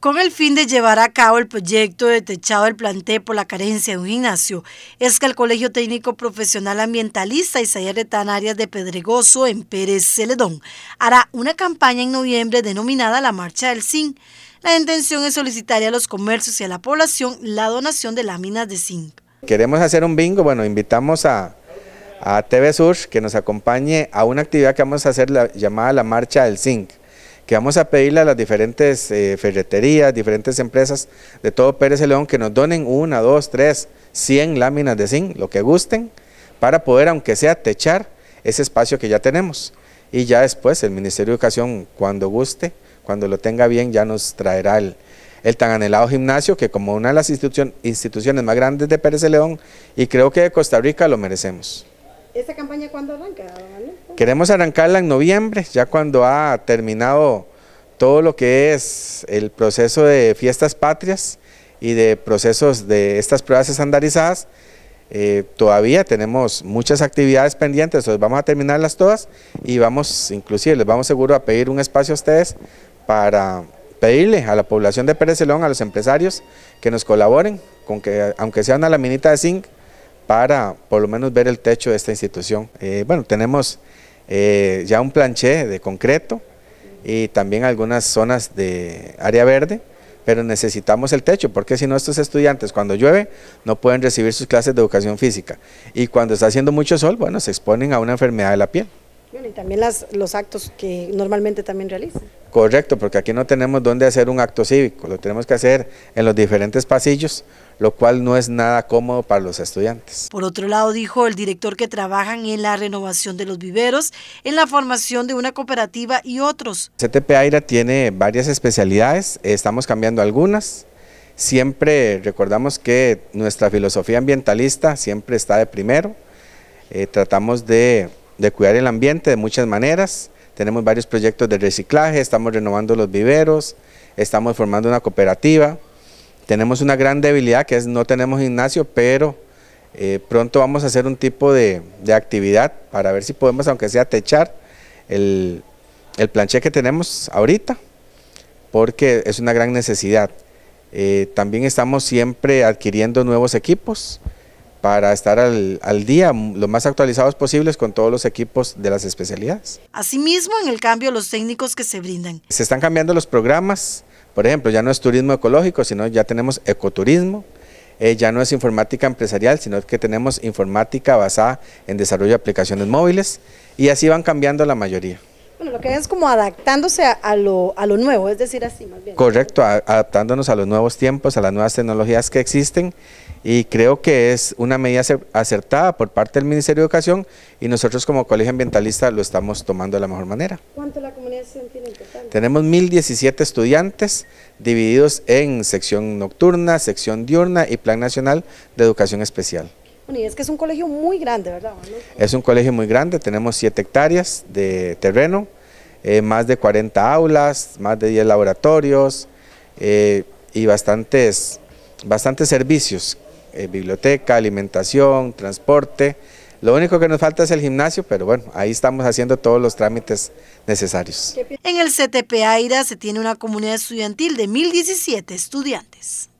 Con el fin de llevar a cabo el proyecto de techado del plantel por la carencia de un gimnasio, es que el Colegio Técnico Profesional Ambientalista Isaías Retanarias de Pedregoso en Pérez Celedón hará una campaña en noviembre denominada la Marcha del Zinc. La intención es solicitar a los comercios y a la población la donación de láminas de zinc. Queremos hacer un bingo, bueno, invitamos a, a TV Sur que nos acompañe a una actividad que vamos a hacer llamada la Marcha del Zinc que vamos a pedirle a las diferentes eh, ferreterías, diferentes empresas de todo Pérez León que nos donen una, dos, tres, cien láminas de zinc, lo que gusten, para poder, aunque sea, techar ese espacio que ya tenemos. Y ya después el Ministerio de Educación, cuando guste, cuando lo tenga bien, ya nos traerá el, el tan anhelado gimnasio que como una de las instituciones más grandes de Pérez de León y creo que de Costa Rica lo merecemos. ¿Esta campaña cuándo arranca? Queremos arrancarla en noviembre, ya cuando ha terminado todo lo que es el proceso de fiestas patrias y de procesos de estas pruebas estandarizadas. Eh, todavía tenemos muchas actividades pendientes, entonces vamos a terminarlas todas y vamos, inclusive les vamos seguro a pedir un espacio a ustedes para pedirle a la población de Pérez Elón, a los empresarios, que nos colaboren, con que aunque sea una laminita de zinc, para por lo menos ver el techo de esta institución. Eh, bueno, tenemos eh, ya un planché de concreto y también algunas zonas de área verde, pero necesitamos el techo, porque si no estos estudiantes cuando llueve no pueden recibir sus clases de educación física y cuando está haciendo mucho sol, bueno, se exponen a una enfermedad de la piel y también los actos que normalmente también realizan. Correcto, porque aquí no tenemos dónde hacer un acto cívico, lo tenemos que hacer en los diferentes pasillos, lo cual no es nada cómodo para los estudiantes. Por otro lado, dijo el director que trabajan en la renovación de los viveros, en la formación de una cooperativa y otros. CTP Aira tiene varias especialidades, estamos cambiando algunas, siempre recordamos que nuestra filosofía ambientalista siempre está de primero, eh, tratamos de de cuidar el ambiente de muchas maneras. Tenemos varios proyectos de reciclaje, estamos renovando los viveros, estamos formando una cooperativa. Tenemos una gran debilidad que es no tenemos gimnasio, pero eh, pronto vamos a hacer un tipo de, actividad para ver si podemos, aunque sea techar, el, el planche que tenemos ahorita, porque es una gran necesidad. Eh, también estamos siempre adquiriendo nuevos equipos para estar al, día, lo más actualizados posibles con todos los equipos de las especialidades. Asimismo, en el cambio, los técnicos que se brindan. Se están cambiando los programas, por ejemplo, ya no es turismo ecológico, sino ya tenemos ecoturismo, eh, ya no es informática empresarial, sino que tenemos informática basada en desarrollo de aplicaciones móviles y así van cambiando la mayoría. Bueno, lo que es como adaptándose a, lo, a lo nuevo, es decir, así más bien. Correcto, adaptándonos a los nuevos tiempos, a las nuevas tecnologías que existen y creo que es una medida acertada por parte del Ministerio de Educación y nosotros como Colegio Ambientalista lo estamos tomando de la mejor manera. ¿Cuánto la comunidad tiene en Tenemos 1.017 estudiantes divididos en sección nocturna, sección diurna y Plan Nacional de Educación Especial es que es un colegio muy grande, ¿verdad? es un colegio muy grande, tenemos 7 hectáreas de terreno, eh, más de 40 aulas, más de 10 laboratorios eh, y bastantes, bastantes servicios, eh, biblioteca, alimentación, transporte. Lo único que nos falta es el gimnasio, pero bueno, ahí estamos haciendo todos los trámites necesarios. En el CTP Aira se tiene una comunidad estudiantil de 1.017 estudiantes.